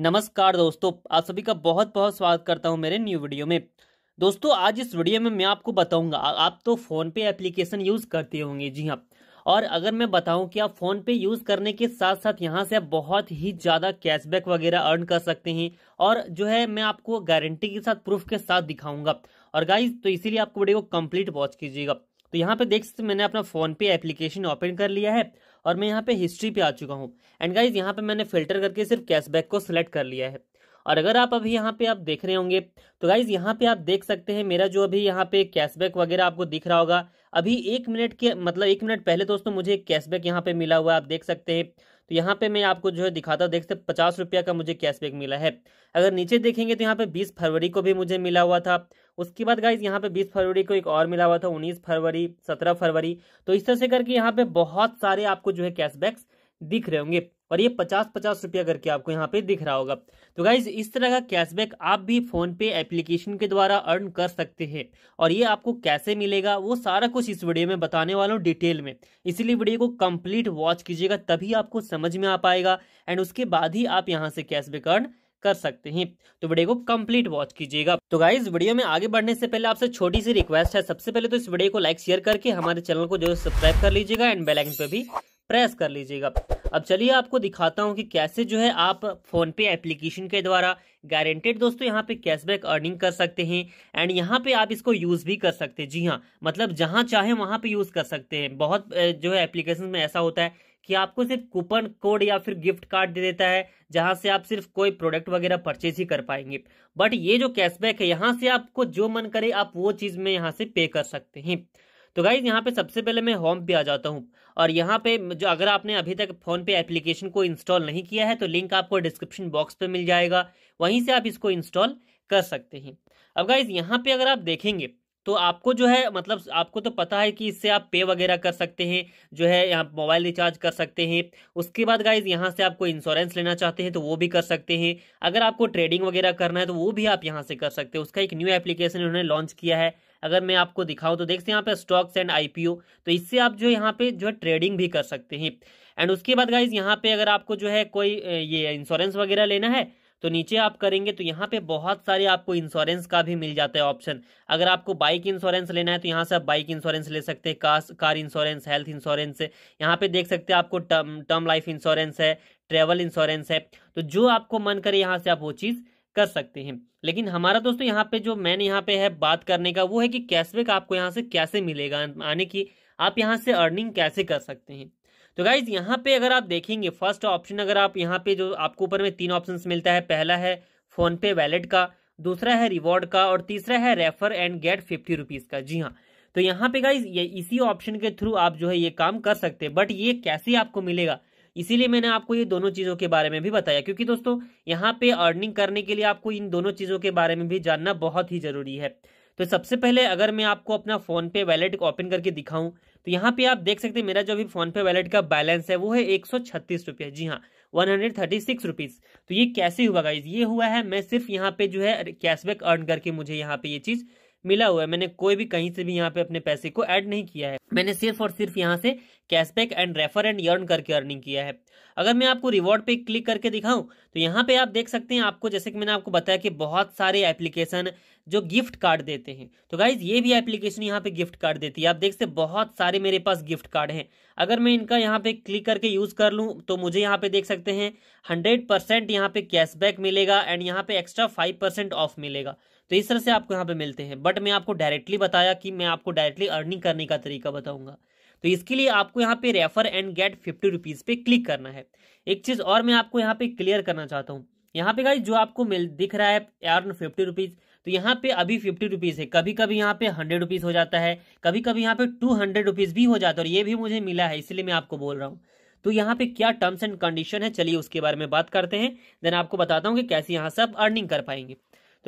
नमस्कार दोस्तों आप सभी का बहुत बहुत स्वागत करता हूं मेरे न्यू वीडियो में दोस्तों आज इस वीडियो में मैं आपको बताऊंगा आप तो फ़ोन पे एप्लीकेशन यूज़ करते होंगे जी हाँ और अगर मैं बताऊं कि आप फ़ोन पे यूज़ करने के साथ साथ यहाँ से आप बहुत ही ज़्यादा कैशबैक वगैरह अर्न कर सकते हैं और जो है मैं आपको गारंटी के साथ प्रूफ के साथ दिखाऊंगा और गाइज तो इसीलिए आपको वीडियो को कम्प्लीट वॉच कीजिएगा तो यहाँ पे देख सकते मैंने अपना फ़ोन पे एप्लीकेशन ओपन कर लिया है और मैं यहाँ पे हिस्ट्री पे आ चुका हूँ एंड गाइज यहाँ पे मैंने फिल्टर करके सिर्फ कैशबैक को सिलेक्ट कर लिया है और अगर आप अभी यहाँ पे आप देख रहे होंगे तो गाइज यहाँ पे आप देख सकते हैं मेरा जो अभी यहाँ पे कैशबैक वगैरह आपको दिख रहा होगा अभी एक मिनट के मतलब एक मिनट पहले दोस्तों मुझे कैशबैक यहाँ पे मिला हुआ आप देख सकते हैं तो यहाँ पे मैं आपको जो है दिखाता हूँ देखते पचास रुपया का मुझे कैशबैक मिला है अगर नीचे देखेंगे तो यहाँ पे बीस फरवरी को भी मुझे मिला हुआ था उसके बाद गाइज यहाँ पे 20 फरवरी को एक और मिला हुआ था 19 फरवरी 17 फरवरी तो इस तरह से करके यहाँ पे बहुत सारे आपको जो है कैशबैक्स दिख रहे होंगे और ये पचास पचास रुपया करके आपको यहाँ पे दिख रहा होगा तो गाइज इस तरह का कैशबैक आप भी फोन पे एप्लीकेशन के द्वारा अर्न कर सकते हैं और ये आपको कैसे मिलेगा वो सारा कुछ इस वीडियो में बताने वाला हूँ डिटेल में इसलिए वीडियो को कंप्लीट वॉच कीजिएगा तभी आपको समझ में आ पाएगा एंड उसके बाद ही आप यहाँ से कैशबैक अर्न कर सकते हैं तो वीडियो को कंप्लीट वॉच कीजिएगा तो गाइज वीडियो में आगे बढ़ने से पहले आपसे छोटी सी रिक्वेस्ट है सबसे पहले तो इस वीडियो को लाइक शेयर करके हमारे चैनल को जरूर सब्सक्राइब कर लीजिएगा एंड बेलाइकन पर भी प्रेस कर लीजिएगा अब चलिए आपको दिखाता हूँ कि कैसे जो है आप फोन पे एप्लीकेशन के द्वारा गारंटेड दोस्तों यहाँ पे कैशबैक अर्निंग कर सकते हैं एंड यहाँ पे आप इसको यूज़ भी कर सकते हैं जी हाँ मतलब जहाँ चाहे वहाँ पे यूज़ कर सकते हैं बहुत जो है एप्लीकेशन में ऐसा होता है कि आपको सिर्फ कूपन कोड या फिर गिफ्ट कार्ड दे देता है जहां से आप सिर्फ कोई प्रोडक्ट वगैरह परचेज ही कर पाएंगे बट ये जो कैशबैक है यहाँ से आपको जो मन करे आप वो चीज़ में यहाँ से पे कर सकते हैं तो गाइज यहाँ पे सबसे पहले मैं होम पे आ जाता हूँ और यहाँ पे जो अगर आपने अभी तक फोन पे एप्लीकेशन को इंस्टॉल नहीं किया है तो लिंक आपको डिस्क्रिप्शन बॉक्स पे मिल जाएगा वहीं से आप इसको इंस्टॉल कर सकते हैं अब गाइज यहाँ पे अगर आप देखेंगे तो आपको जो है मतलब आपको तो पता है कि इससे आप पे वगैरह कर सकते हैं जो है यहाँ मोबाइल रिचार्ज कर सकते हैं उसके बाद गाइज यहाँ से आपको इंश्योरेंस लेना चाहते हैं तो वो भी कर सकते हैं अगर आपको ट्रेडिंग वगैरह करना है तो वो भी आप यहाँ से कर सकते हैं उसका एक न्यू एप्लीकेशन उन्होंने लॉन्च किया है अगर मैं आपको दिखाऊं तो देखते हैं यहाँ पे स्टॉक्स एंड आईपीओ तो इससे आप जो यहाँ पे जो है ट्रेडिंग भी कर सकते हैं एंड उसके बाद गाइज यहाँ पे अगर आपको जो है कोई ये इंश्योरेंस वगैरह लेना है तो नीचे आप करेंगे तो यहाँ पे बहुत सारे आपको इंश्योरेंस का भी मिल जाता है ऑप्शन अगर आपको बाइक इंश्योरेंस लेना है तो यहाँ से आप बाइक इंश्योरेंस ले सकते हैं car car insurance health insurance यहाँ पे देख सकते हैं आपको टर्म टर्म लाइफ इंश्योरेंस है ट्रेवल इंश्योरेंस है तो जो आपको मन करे यहाँ से आप वो चीज़ कर सकते हैं लेकिन हमारा दोस्तों यहाँ पे जो मैंने यहाँ पे है बात करने का वो है कि कैशबैक आपको यहाँ से कैसे मिलेगा आने की आप यहाँ से अर्निंग कैसे कर सकते हैं तो गाइज यहाँ पे अगर आप देखेंगे फर्स्ट ऑप्शन अगर आप यहाँ पे जो आपको ऊपर में तीन ऑप्शन मिलता है पहला है फोन पे वैलेट का दूसरा है रिवॉर्ड का और तीसरा है refer and get fifty rupees का जी हाँ तो यहाँ पे गाइज ये इसी ऑप्शन के थ्रू आप जो है ये काम कर सकते हैं बट ये कैसे आपको मिलेगा इसीलिए मैंने आपको ये दोनों चीज़ों के बारे में भी बताया क्योंकि दोस्तों यहाँ पे अर्निंग करने के लिए आपको इन दोनों चीज़ों के बारे में भी जानना बहुत ही ज़रूरी है तो सबसे पहले अगर मैं आपको अपना फ़ोन पे वैलेट ओपन करके दिखाऊं तो यहाँ पे आप देख सकते हैं मेरा जो अभी फोनपे वैलेट का बैलेंस है वो है एक सौ छत्तीस रुपये जी हाँ one hundred thirty six rupees तो ये कैसे हुआ गाइज ये हुआ है मैं सिर्फ यहाँ पे जो है कैशबैक अर्न करके मुझे यहाँ पे ये चीज़ मिला हुआ है मैंने कोई भी कहीं से भी यहाँ पे अपने पैसे को ऐड नहीं किया है मैंने सिर्फ और सिर्फ यहाँ से cashback and refer and earn करके अर्निंग किया है अगर मैं आपको रिवॉर्ड पे क्लिक करके दिखाऊं तो यहाँ पे आप देख सकते हैं आपको जैसे कि मैंने आपको बताया कि बहुत सारे एप्लीकेशन जो गिफ्ट कार्ड देते हैं तो गाइज ये भी एप्लीकेशन यहाँ पे गिफ्ट कार्ड देती है आप देख सकते बहुत सारे मेरे पास गिफ्ट कार्ड हैं अगर मैं इनका यहाँ पे क्लिक करके यूज कर लूँ तो मुझे यहाँ पे देख सकते हैं हंड्रेड परसेंट यहाँ पे कैशबैक मिलेगा एंड यहाँ पे एक्स्ट्रा फाइव परसेंट ऑफ मिलेगा तो इस तरह से आपको यहाँ पे मिलते हैं बट मैं आपको डायरेक्टली बताया कि मैं आपको डायरेक्टली अर्निंग करने का तरीका बताऊंगा तो इसके लिए आपको यहाँ पे refer and get fifty rupees पे क्लिक करना है एक चीज़ और मैं आपको यहाँ पे क्लियर करना चाहता हूँ यहाँ पे गाइज जो आपको मिल दिख रहा है अर्न फिफ्टी रुपीज़ तो यहाँ पे अभी फिफ्टी रुपीज़ है कभी कभी यहाँ पे हंड्रेड रुपीज़ हो जाता है कभी कभी यहाँ पे टू हंड्रेड रुपीज़ भी हो जाता है और ये भी मुझे मिला है इसलिए मैं आपको बोल रहा हूँ तो यहाँ पे क्या टर्म्स एंड कंडीशन है चलिए उसके बारे में बात करते हैं देन आपको बताता हूँ कि कैसे यहाँ से आप अर्निंग कर पाएंगे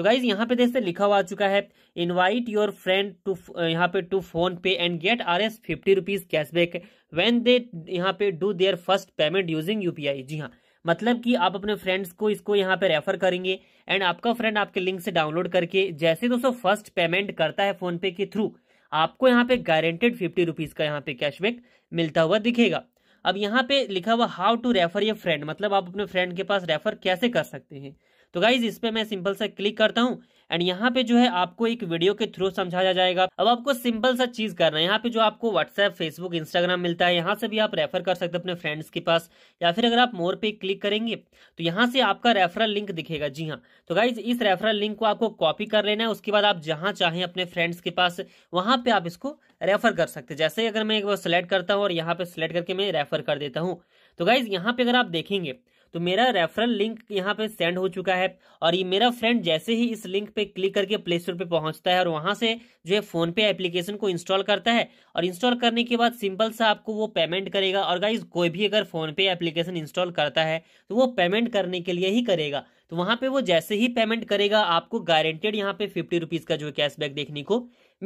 तो गाइज यहाँ पे जैसे लिखा हुआ आ चुका है इनवाइट योर फ्रेंड टू यहाँ पे to PhonePe and get R S fifty rupees cashback when they यहाँ पे do their first payment using UPI जी हाँ मतलब कि आप अपने फ्रेंड्स को इसको यहाँ पे रेफर करेंगे एंड आपका फ्रेंड आपके लिंक से डाउनलोड करके जैसे दोस्तों फर्स्ट पेमेंट करता है फोन पे के थ्रू आपको यहाँ पे गारंटेड फिफ्टी रुपीज का यहाँ पे कैशबैक मिलता हुआ दिखेगा अब यहाँ पे लिखा हुआ हाउ टू रेफर ये फ्रेंड मतलब आप अपने फ्रेंड के पास रेफर कैसे कर सकते हैं तो गाइज इस पर मैं सिंपल सा क्लिक करता हूँ एंड यहाँ पे जो है आपको एक वीडियो के थ्रू समझाया जाएगा अब आपको सिंपल सा चीज करना है यहाँ पे जो आपको व्हाट्सएप फेसबुक इंस्टाग्राम मिलता है यहाँ से भी आप रेफर कर सकते हैं अपने फ्रेंड्स के पास या फिर अगर आप मोर पे क्लिक करेंगे तो यहाँ से आपका रेफरल लिंक दिखेगा जी हाँ तो गाइज इस रेफरल लिंक को आपको कॉपी कर लेना है उसके बाद आप जहाँ चाहें अपने फ्रेंड्स के पास वहां पे आप इसको रेफर कर सकते हैं जैसे अगर मैं एक बार सिलेक्ट करता हूँ और यहाँ पे सिलेक्ट करके मैं रेफर कर देता हूँ तो गाइज यहाँ पे अगर आप देखेंगे तो मेरा रेफरल लिंक यहाँ पे सेंड हो चुका है और ये मेरा फ्रेंड जैसे ही इस लिंक पे क्लिक करके प्ले स्टोर पे पहुंचता है और वहां से जो है फोन पे एप्लीकेशन को इंस्टॉल करता है और इंस्टॉल करने के बाद सिंपल सा आपको वो पेमेंट करेगा और गाइज कोई भी अगर फोन पे एप्लीकेशन इंस्टॉल करता है तो वो पेमेंट करने के लिए ही करेगा तो वहां पे वो जैसे ही पेमेंट करेगा आपको गारंटेड यहाँ पे फिफ्टी रुपीज का जो है कैशबैक देखने को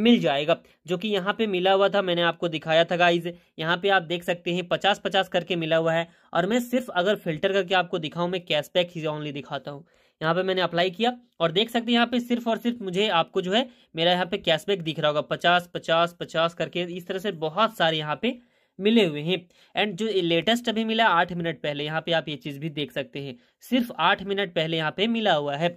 मिल जाएगा जो कि यहाँ पे मिला हुआ था मैंने आपको दिखाया था गाइज यहाँ पे आप देख सकते हैं पचास पचास करके मिला हुआ है और मैं सिर्फ अगर फिल्टर करके आपको दिखाऊं मैं कैशबैक ही ऑनली दिखाता हूँ यहाँ पे मैंने अप्लाई किया और देख सकते हैं यहाँ पे सिर्फ और सिर्फ मुझे आपको जो है मेरा यहाँ पे कैशबैक दिख रहा होगा पचास पचास पचास करके इस तरह से बहुत सारे यहाँ पे मिले हुए हैं एंड जो लेटेस्ट अभी मिला आठ मिनट पहले यहाँ पे आप ये चीज़ भी देख सकते हैं सिर्फ आठ मिनट पहले यहाँ पे मिला हुआ है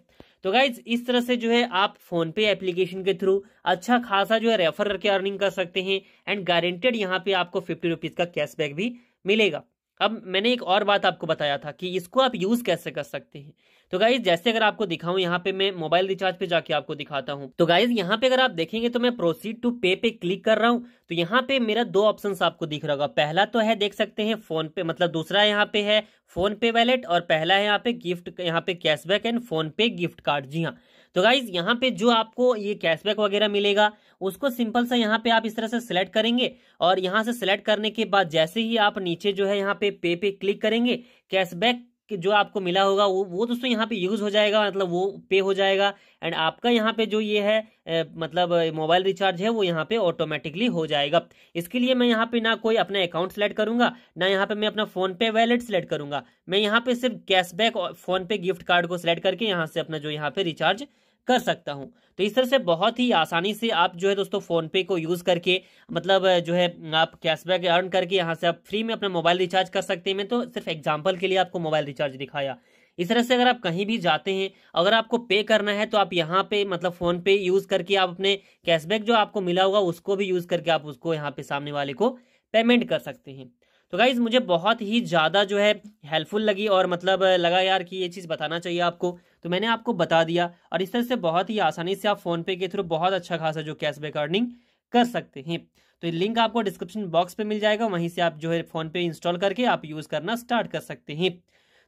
तो गाइज इस तरह से जो है आप फोन पे एप्लीकेशन के थ्रू अच्छा खासा जो है रेफर करके अर्निंग कर सकते हैं एंड गारंटेड यहाँ पे आपको फिफ्टी रुपीज का कैशबैक भी मिलेगा अब मैंने एक और बात आपको बताया था कि इसको आप यूज कैसे कर सकते हैं तो गाइज जैसे अगर आपको दिखाऊं यहाँ पे मैं मोबाइल रिचार्ज पे जाके आपको दिखाता हूँ तो गाइज यहाँ पे अगर आप देखेंगे तो मैं प्रोसीड टू पे पे क्लिक कर रहा हूँ तो यहाँ पे मेरा दो ऑप्शन आपको दिख रहा होगा पहला तो है देख सकते हैं फोन पे मतलब दूसरा यहाँ पे है फोन पे वैलेट और पहला है यहाँ पे गिफ्ट यहाँ पे cashback and PhonePe gift card जी हाँ तो गाइज यहाँ पे जो आपको ये कैशबैक वगैरह मिलेगा उसको सिंपल सा यहाँ पे आप इस तरह से सिलेक्ट करेंगे और यहाँ से सिलेक्ट करने के बाद जैसे ही आप नीचे जो है यहाँ पे पे पे क्लिक करेंगे कैशबैक कि जो आपको मिला होगा वो वो दोस्तों यहाँ पे यूज़ हो जाएगा मतलब वो पे हो जाएगा एंड आपका यहाँ पे जो ये है ए, मतलब मोबाइल रिचार्ज है वो यहाँ पे ऑटोमेटिकली हो जाएगा इसके लिए मैं यहाँ पे ना कोई अपना अकाउंट सेलेक्ट करूंगा ना यहाँ पे मैं अपना फोन पे वैलेट सेलेक्ट करूंगा मैं यहाँ पे सिर्फ cashback PhonePe gift card को सिलेक्ट करके यहाँ से अपना जो यहाँ पे रिचार्ज कर सकता हूं तो इस तरह से बहुत ही आसानी से आप जो है दोस्तों फ़ोनपे को यूज़ करके मतलब जो है आप कैशबैक अर्न करके यहाँ से आप फ्री में अपना मोबाइल रिचार्ज कर सकते हैं मैं तो सिर्फ एग्जाम्पल के लिए आपको मोबाइल रिचार्ज दिखाया इस तरह से अगर आप कहीं भी जाते हैं अगर आपको पे करना है तो आप यहाँ पे मतलब फ़ोन पे यूज़ करके आप अपने कैशबैक जो आपको मिला होगा उसको भी यूज़ करके आप उसको यहाँ पे सामने वाले को पेमेंट कर सकते हैं तो गाइज़ मुझे बहुत ही ज़्यादा जो है हेल्पफुल लगी और मतलब लगा यार कि ये चीज़ बताना चाहिए आपको तो मैंने आपको बता दिया और इस तरह से बहुत ही आसानी से आप फ़ोनपे के थ्रू बहुत अच्छा खासा जो कैशबैक अर्निंग कर सकते हैं तो लिंक आपको डिस्क्रिप्शन बॉक्स पे मिल जाएगा वहीं से आप जो है फ़ोनपे इंस्टॉल करके आप यूज़ करना स्टार्ट कर सकते हैं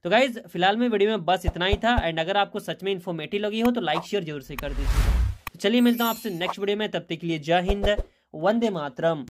तो गाइज फिलहाल में वीडियो में बस इतना ही था एंड अगर आपको सच में इन्फॉर्मेटिव लगी हो तो लाइक शेयर जरूर से कर दीजिए तो चलिए मिलता हूँ आपसे नेक्स्ट वीडियो में तब तक के लिए जय हिंद वंदे मातरम